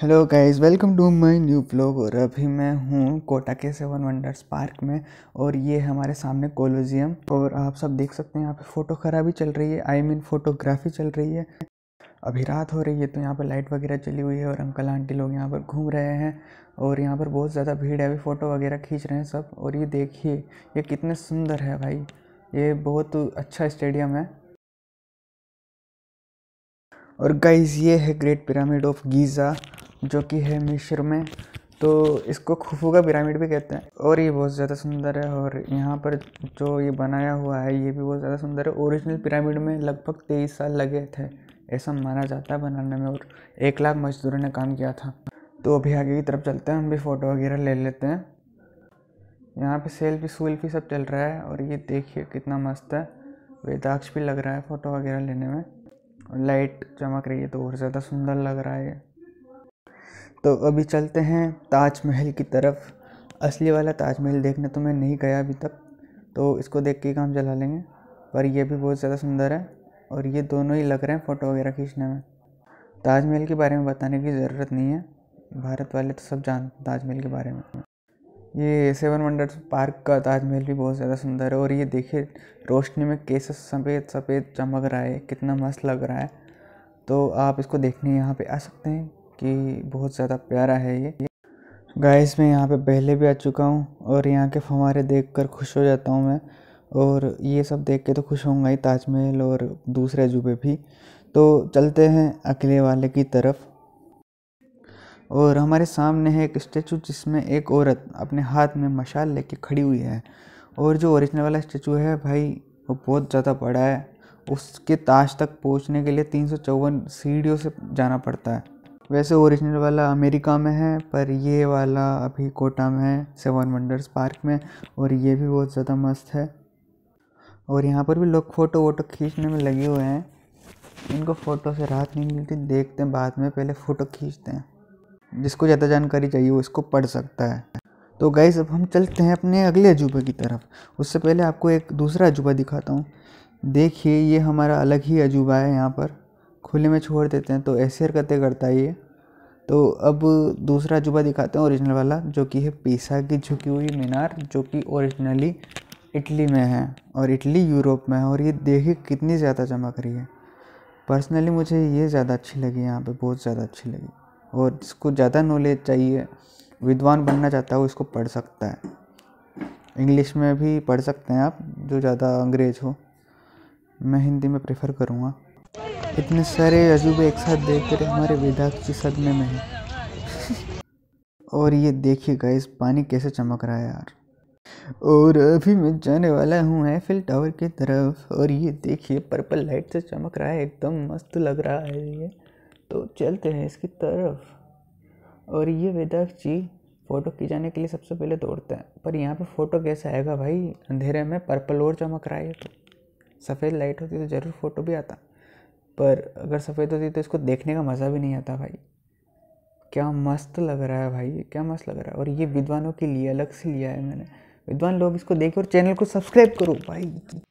hello guys welcome to my new blog और अभी मैं हूँ कोटा के सेवन वंडर्स पार्क में और ये हमारे सामने कोलोजियम और आप सब देख सकते हैं यहाँ पे फ़ोटो खराबी चल रही है I I mean mean, photography चल रही है अभी रात हो रही है तो यहाँ पर लाइट वगैरह चली हुई है और अंकल आंटी लोग यहाँ पर घूम रहे हैं और यहाँ पर बहुत ज़्यादा भीड़ है अभी फ़ोटो वगैरह खींच रहे हैं सब और ये देखिए ये कितने सुंदर है भाई ये बहुत अच्छा स्टेडियम है और गाइज़ ये है ग्रेट पिरामिड ऑफ गीज़ा जो कि है मिस्र में तो इसको खुफू का पिरामिड भी कहते हैं और ये बहुत ज़्यादा सुंदर है और यहाँ पर जो ये बनाया हुआ है ये भी बहुत ज़्यादा सुंदर है ओरिजिनल पिरामिड में लगभग तेईस साल लगे थे ऐसा माना जाता है बनाने में और एक लाख मजदूरों ने काम किया था तो अभी आगे की तरफ चलते हैं हम भी फ़ोटो वगैरह ले लेते हैं यहाँ पे सेल्फी सुल्फी सब चल रहा है और ये देखिए कितना मस्त है वेदाक्ष भी लग रहा है फ़ोटो वगैरह लेने में और लाइट चमक रही है तो और ज़्यादा सुंदर लग रहा है तो अभी चलते हैं ताजमहल की तरफ असली वाला ताजमहल देखने तो मैं नहीं गया अभी तक तो इसको देख के काम चला लेंगे पर यह भी बहुत ज़्यादा सुंदर है और ये दोनों ही लग रहे हैं फ़ोटो वगैरह खींचने में ताजमहल के बारे में बताने की ज़रूरत नहीं है भारत वाले तो सब जानते हैं ताजमहल के बारे में ये सेवन वंडर्स पार्क का ताजमहल भी बहुत ज़्यादा सुंदर है और ये देखिए रोशनी में कैसे सफ़ेद सफ़ेद चमक रहा है कितना मस्त लग रहा है तो आप इसको देखने यहाँ पे आ सकते हैं कि बहुत ज़्यादा प्यारा है ये गाइस मैं यहाँ पे पहले भी आ चुका हूँ और यहाँ के फवारे देखकर खुश हो जाता हूँ मैं और ये सब देख के तो खुश होऊंगा ही ताजमहल और दूसरे अजूबे भी तो चलते हैं अकेले वाले की तरफ और हमारे सामने है एक स्टेचू जिसमें एक औरत अपने हाथ में मशाल लेके खड़ी हुई है और जो ओरिजिनल वाला स्टेचू है भाई वो बहुत ज़्यादा बड़ा है उसके ताज तक पहुँचने के लिए तीन सीढ़ियों से जाना पड़ता है वैसे ओरिजिनल वाला अमेरिका में है पर ये वाला अभी कोटा में है सेवन वंडर्स पार्क में और ये भी बहुत ज़्यादा मस्त है और यहाँ पर भी लोग फ़ोटो वोटो खींचने में लगे हुए हैं इनको फ़ोटो से राहत नहीं मिलती देखते हैं बाद में पहले फ़ोटो खींचते हैं जिसको ज़्यादा जानकारी चाहिए वो इसको पढ़ सकता है तो गाइस अब हम चलते हैं अपने अगले अजूबे की तरफ उससे पहले आपको एक दूसरा अजूबा दिखाता हूँ देखिए ये हमारा अलग ही अजूबा है यहाँ पर खुले में छोड़ देते हैं तो ऐसी हरकतें करता है ये तो अब दूसरा अजूबा दिखाते हैं ओरिजिनल वाला जो कि है पीसा की झुकी हुई मीनार जो कि ओरिजिनली इटली में है और इटली यूरोप में है और ये देखिए कितनी ज़्यादा चमक रही है पर्सनली मुझे ये ज़्यादा अच्छी लगी यहाँ पे बहुत ज़्यादा अच्छी लगी और जिसको ज़्यादा नॉलेज चाहिए विद्वान बनना चाहता है वो इसको पढ़ सकता है इंग्लिश में भी पढ़ सकते हैं आप जो ज़्यादा अंग्रेज हो मैं हिंदी में प्रेफर करूँगा इतने सारे अजूबे एक साथ देख रहे हमारे जी सदमे में है और ये देखिए गाइस पानी कैसे चमक रहा है यार और अभी मैं जाने वाला हूँ एफिल टावर की तरफ और ये देखिए पर्पल लाइट से चमक रहा है एकदम मस्त लग रहा है ये तो चलते हैं इसकी तरफ और ये जी फ़ोटो खिंचाने के लिए सबसे पहले दौड़ते हैं पर यहाँ पे फ़ोटो कैसे आएगा भाई अंधेरे में पर्पल और चमक रहा है तो सफ़ेद लाइट होती तो ज़रूर फ़ोटो भी आता पर अगर सफ़ेद होती तो इसको देखने का मज़ा भी नहीं आता भाई क्या मस्त लग रहा है भाई क्या मस्त लग रहा है और ये विद्वानों के लिए अलग से लिया है मैंने विद्वान लोग इसको देखें और चैनल को सब्सक्राइब करो भाई